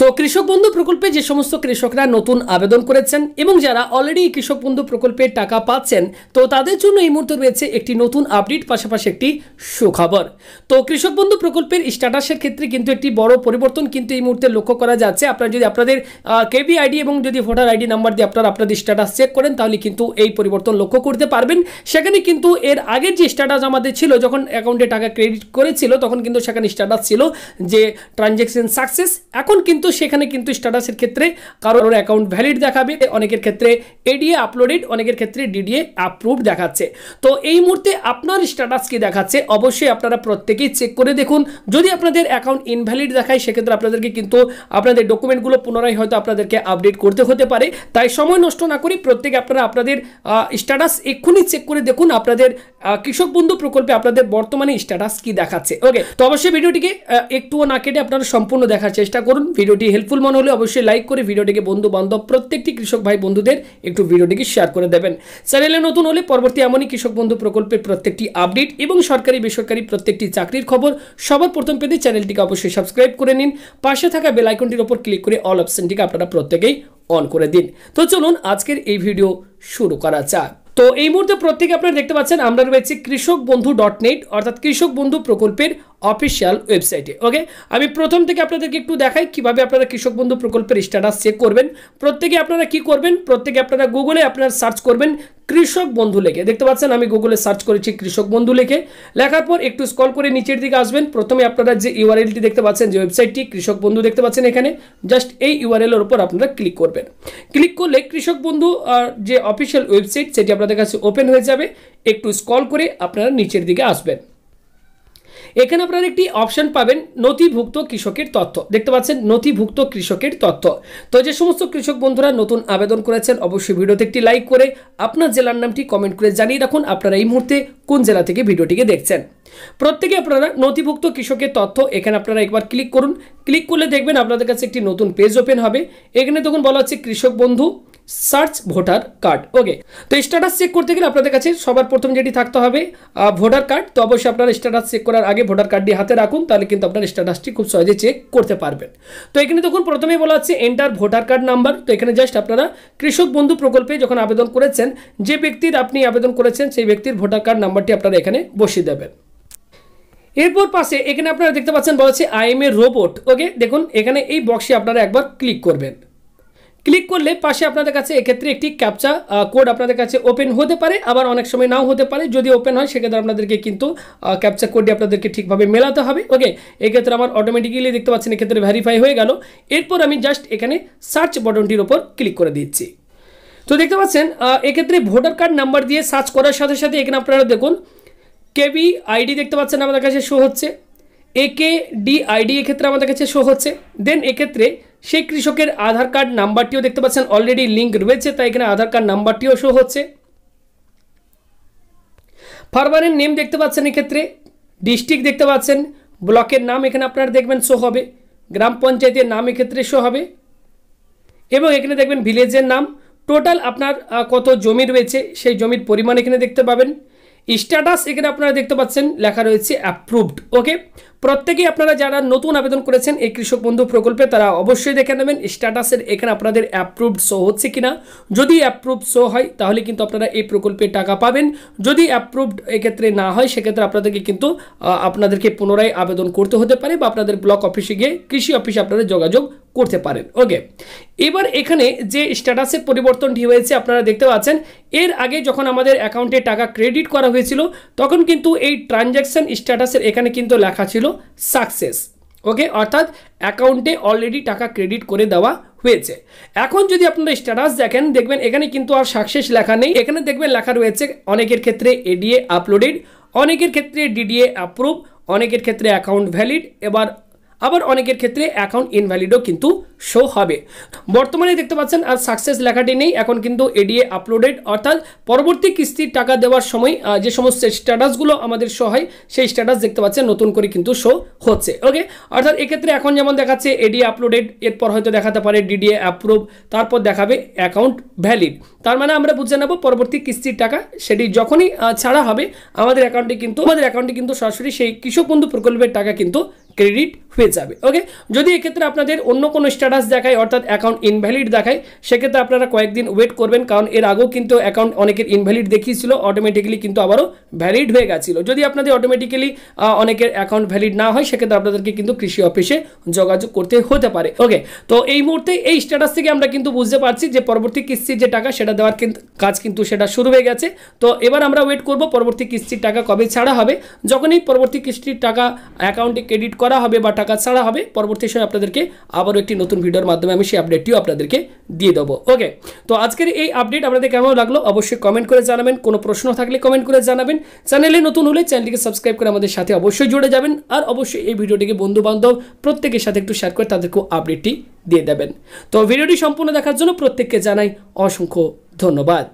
তো কৃষক বন্ধু প্রকল্পে যে সমস্ত কৃষকরা নতুন আবেদন করেছেন এবং যারা অলরেডি কৃষক বন্ধু প্রকল্পে টাকা পাচ্ছেন তো তাদের জন্য এই মুহূর্তে রয়েছে একটি নতুন আপডেট পাশাপাশি একটি সুখবর তো কৃষক বন্ধু প্রকল্পের স্ট্যাটাসের ক্ষেত্রে কিন্তু একটি বড় পরিবর্তন কিন্তু এই মুহূর্তে লক্ষ্য করা যাচ্ছে আপনারা যদি আপনাদের কেবি আইডি এবং যদি ভোটার আইডি নাম্বার দিয়ে আপনারা আপনাদের স্ট্যাটাস চেক করেন তাহলে কিন্তু এই পরিবর্তন লক্ষ্য করতে পারবেন সেখানে কিন্তু এর আগের যে স্ট্যাটাস আমাদের ছিল যখন অ্যাকাউন্টে টাকা ক্রেডিট করেছিল তখন কিন্তু সেখানে স্ট্যাটাস ছিল যে ট্রানজ্যাকশন সাকসেস এখন কিন্তু কিন্তু সেখানে কিন্তু স্ট্যাটাসের ক্ষেত্রে কারোর অ্যাকাউন্ট ভ্যালিড দেখাবে অনেকের ক্ষেত্রে এডিএ আপলোডেড অনেকের ক্ষেত্রে ডিডিএ অ্যাপ্রুভ দেখাচ্ছে তো এই মুহূর্তে আপনার স্ট্যাটাস কি দেখাচ্ছে অবশ্যই আপনারা প্রত্যেকেই চেক করে দেখুন যদি আপনাদের অ্যাকাউন্ট ইনভ্যালিড দেখায় সেক্ষেত্রে আপনাদেরকে কিন্তু আপনাদের ডকুমেন্টগুলো পুনরায় হয়তো আপনাদেরকে আপডেট করতে হতে পারে তাই সময় নষ্ট না করে প্রত্যেকে আপনারা আপনাদের স্ট্যাটাস এক্ষুনি চেক করে দেখুন আপনাদের কৃষক বন্ধু প্রকল্পে আপনাদের বর্তমানে স্ট্যাটাস কি দেখাচ্ছে ওকে তো অবশ্যই ভিডিওটিকে একটুও না কেটে আপনারা সম্পূর্ণ দেখার চেষ্টা করুন ভিডিও ভিডিওটি হেল্পফুল মনে হলে অবশ্যই লাইক করে ভিডিওটিকে বন্ধু বান্ধব প্রত্যেকটি কৃষক ভাই বন্ধুদের একটু ভিডিওটিকে শেয়ার করে দেবেন চ্যানেলে নতুন হলে পরবর্তী এমনই কৃষক বন্ধু প্রকল্পের প্রত্যেকটি আপডেট এবং সরকারি বেসরকারি প্রত্যেকটি চাকরির খবর সবার প্রথম পেতে চ্যানেলটিকে অবশ্যই সাবস্ক্রাইব করে নিন পাশে থাকা বেলাইকনটির ওপর ক্লিক করে অল অপশনটিকে আপনারা প্রত্যেকেই অন করে দিন তো চলুন আজকের এই ভিডিও শুরু করা যাক তো এই মুহূর্তে প্রত্যেকে আপনারা দেখতে পাচ্ছেন আমরা রয়েছে কৃষক বন্ধু ডট নেট অর্থাৎ কৃষক বন্ধু প্রকল্পের অফিসিয়াল ওয়েবসাইটে ওকে আমি প্রথম থেকে আপনাদেরকে একটু দেখাই কিভাবে আপনারা কৃষক বন্ধু প্রকল্পের স্ট্যাটাস চেক করবেন প্রত্যেকে আপনারা কি করবেন প্রত্যেকে আপনারা গুগলে আপনারা সার্চ করবেন কৃষক বন্ধু লেখে দেখতে পাচ্ছেন আমি গুগলে সার্চ করেছি কৃষক বন্ধু লেখে লেখার পর একটু স্কল করে নিচের দিকে আসবেন প্রথমে আপনারা যে ইউআরএলটি দেখতে পাচ্ছেন যে ওয়েবসাইটটি কৃষক বন্ধু দেখতে পাচ্ছেন এখানে জাস্ট এই ইউআরএলের উপর আপনারা ক্লিক করবেন ক্লিক করলে কৃষক বন্ধু যে অফিসিয়াল ওয়েবসাইট সেটি আপনাদের কাছে ওপেন হয়ে যাবে একটু স্কল করে আপনারা নিচের দিকে আসবেন এখানে আপনারা একটি অপশন পাবেন নথিভুক্ত কৃষকের তথ্য দেখতে পাচ্ছেন নথিভুক্ত কৃষকের তথ্য তো যে সমস্ত কৃষক বন্ধুরা নতুন আবেদন করেছেন অবশ্যই ভিডিওতে একটি লাইক করে আপনার জেলার নামটি কমেন্ট করে জানিয়ে রাখুন আপনারা এই মুহূর্তে কোন জেলা থেকে ভিডিওটিকে দেখছেন প্রত্যেকে আপনারা নথিভুক্ত কৃষকের তথ্য এখানে আপনারা একবার ক্লিক করুন ক্লিক করলে দেখবেন আপনাদের কাছে একটি নতুন পেজ ওপেন হবে এখানে তখন বলা হচ্ছে কৃষক বন্ধু সার্চ ভোটার কার্ড ওকে তো স্ট্যাটাস চেক করতে গেলে আপনাদের কাছে সবার প্রথম যেটি থাকতে হবে ভোটার কার্ড তো অবশ্যই আপনার স্ট্যাটাস চেক করার আগে ভোটার কার্ডটি হাতে রাখুন তাহলে কিন্তু আপনার স্ট্যাটাসটি খুব সহজে চেক করতে পারবেন তো এখানে দেখুন প্রথমেই বলা হচ্ছে এন্টার ভোটার কার্ড নাম্বার তো এখানে জাস্ট আপনারা কৃষক বন্ধু প্রকল্পে যখন আবেদন করেছেন যে ব্যক্তির আপনি আবেদন করেছেন সেই ব্যক্তির ভোটার কার্ড নাম্বারটি আপনারা এখানে বসিয়ে দেবেন এরপর পাশে এখানে আপনারা দেখতে পাচ্ছেন বলা হচ্ছে আইএমএ রোবট ওকে দেখুন এখানে এই বক্সে আপনারা একবার ক্লিক করবেন ক্লিক করলে পাশে আপনাদের কাছে এক্ষেত্রে একটি ক্যাপচা কোড আপনাদের কাছে ওপেন হতে পারে আবার অনেক সময় নাও হতে পারে যদি ওপেন হয় সেক্ষেত্রে আপনাদেরকে কিন্তু ক্যাপচা কোডটি আপনাদেরকে ঠিকভাবে মেলাতে হবে ওকে এক্ষেত্রে আমার অটোমেটিক্যালি দেখতে পাচ্ছেন এক্ষেত্রে ভ্যারিফাই হয়ে গেল এরপর আমি জাস্ট এখানে সার্চ বটনটির ওপর ক্লিক করে দিচ্ছি তো দেখতে পাচ্ছেন এক্ষেত্রে ভোটার কার্ড নাম্বার দিয়ে সার্চ করার সাথে সাথে এখানে আপনারা দেখুন কেবি আইডি দেখতে পাচ্ছেন আমাদের কাছে শো হচ্ছে একে ডি আইডি এক্ষেত্রে আমাদের কাছে শো হচ্ছে দেন এক্ষেত্রে সেই কৃষকের আধার কার্ড নাম্বারটিও দেখতে পাচ্ছেন অলরেডি লিঙ্ক রয়েছে তাই এখানে আধার কার্ড নাম্বারটিও শো হচ্ছে ফার্মারের নেম দেখতে পাচ্ছেন এক্ষেত্রে ডিস্ট্রিক্ট দেখতে পাচ্ছেন ব্লকের নাম এখানে আপনারা দেখবেন শো হবে গ্রাম পঞ্চায়েতের নাম এক্ষেত্রে শো হবে এবং এখানে দেখবেন ভিলেজের নাম টোটাল আপনার কত জমি রয়েছে সেই জমির পরিমাণ এখানে দেখতে পাবেন স্ট্যাটাস এখানে আপনারা দেখতে পাচ্ছেন লেখা রয়েছে অ্যাপ্রুভড ওকে প্রত্যেকেই আপনারা যারা নতুন আবেদন করেছেন এই কৃষক বন্ধু প্রকল্পে তারা অবশ্যই দেখে নেবেন স্ট্যাটাসের এখানে আপনাদের অ্যাপ্রুভড শো হচ্ছে কিনা যদি অ্যাপ্রুভড শো হয় তাহলে কিন্তু আপনারা এই প্রকল্পে টাকা পাবেন যদি অ্যাপ্রুভড এক্ষেত্রে না হয় সেক্ষেত্রে আপনাদেরকে কিন্তু আপনাদেরকে পুনরায় আবেদন করতে হতে পারে বা আপনাদের ব্লক অফিসে গিয়ে কৃষি অফিসে আপনাদের যোগাযোগ করতে পারেন ওকে এবার এখানে যে স্ট্যাটাসের পরিবর্তনটি হয়েছে আপনারা দেখতে পাচ্ছেন এর আগে যখন আমাদের অ্যাকাউন্টে টাকা ক্রেডিট করা হয়েছিল তখন কিন্তু এই ট্রানজ্যাকশান স্ট্যাটাসের এখানে কিন্তু লেখা ছিল সাকসেস ওকে অর্থাৎ অ্যাকাউন্টে অলরেডি টাকা ক্রেডিট করে দেওয়া হয়েছে এখন যদি আপনারা স্ট্যাটাস দেখেন দেখবেন এখানে কিন্তু আর সাকসেস লেখা নেই এখানে দেখবেন লেখা রয়েছে অনেকের ক্ষেত্রে এডিএ আপলোডেড অনেকের ক্ষেত্রে ডিডিএ অ্যাপ্রুভ অনেকের ক্ষেত্রে অ্যাকাউন্ট ভ্যালিড এবার আবার অনেকের ক্ষেত্রে অ্যাকাউন্ট ইনভ্যালিডও কিন্তু শো হবে বর্তমানে দেখতে পাচ্ছেন আর সাকসেস লেখাটি নেই এখন কিন্তু এডিএ আপলোডেড অর্থাৎ পরবর্তী কিস্তির টাকা দেওয়ার সময় যে সমস্ত স্ট্যাটাসগুলো আমাদের শো হয় সেই স্ট্যাটাস দেখতে পাচ্ছেন নতুন করে কিন্তু শো হচ্ছে ওকে অর্থাৎ এক্ষেত্রে এখন যেমন দেখাচ্ছে এডিএ আপলোডেড এরপর হয়তো দেখাতে পারে ডিডিএ অ্যাপ্রুভ তারপর দেখাবে অ্যাকাউন্ট ভ্যালিড তার মানে আমরা বুঝে নেব পরবর্তী কিস্তির টাকা সেটি যখনই ছাড়া হবে আমাদের অ্যাকাউন্টে কিন্তু আমাদের অ্যাকাউন্টে কিন্তু সরাসরি সেই কৃষক বন্ধু প্রকল্পের টাকা কিন্তু ক্রেডিট হয়ে যাবে ওকে যদি এক্ষেত্রে আপনাদের অন্য কোনো স্ট্যাটাস দেখায় অর্থাৎ অ্যাকাউন্ট ইনভ্যালিড দেখায় সেক্ষেত্রে আপনারা কয়েকদিন ওয়েট করবেন কারণ এর আগেও কিন্তু অ্যাকাউন্ট অনেকের ইনভ্যালিড দেখিয়েছিল অটোমেটিক্যালি কিন্তু আবারও ভ্যালিড হয়ে গেছিলো যদি আপনাদের অটোমেটিক্যালি অনেকের অ্যাকাউন্ট ভ্যালিড না হয় সেক্ষেত্রে আপনাদেরকে কিন্তু কৃষি অফিসে যোগাযোগ করতে হতে পারে ওকে তো এই মুহূর্তে এই স্ট্যাটাস থেকে আমরা কিন্তু বুঝতে পারছি যে পরবর্তী কিস্তির যে টাকা সেটা দেওয়ার কিন্তু কাজ কিন্তু সেটা শুরু হয়ে গেছে তো এবার আমরা ওয়েট করব পরবর্তী কিস্তির টাকা কবে ছাড়া হবে যখনই পরবর্তী কিস্তির টাকা অ্যাকাউন্টে ক্রেডিট করা হবে বা টাকা ছাড়া হবে পরবর্তী সময় আপনাদেরকে আবারও একটি নতুন ভিডিওর মাধ্যমে আমি সেই আপডেটটিও আপনাদেরকে দিয়ে দেবো ওকে তো আজকের এই আপডেট আপনাদের কেমন লাগলো অবশ্যই কমেন্ট করে জানাবেন কোনো প্রশ্ন থাকলে কমেন্ট করে জানাবেন চ্যানেলে নতুন হলে চ্যানেলটিকে সাবস্ক্রাইব করে আমাদের সাথে অবশ্যই জুড়ে যাবেন আর অবশ্যই এই ভিডিওটিকে বন্ধুবান্ধব প্রত্যেকের সাথে একটু শেয়ার করে তাদেরকেও আপডেটটি দিয়ে দেবেন তো ভিডিওটি সম্পূর্ণ দেখার জন্য প্রত্যেককে জানাই অসংখ্য ধন্যবাদ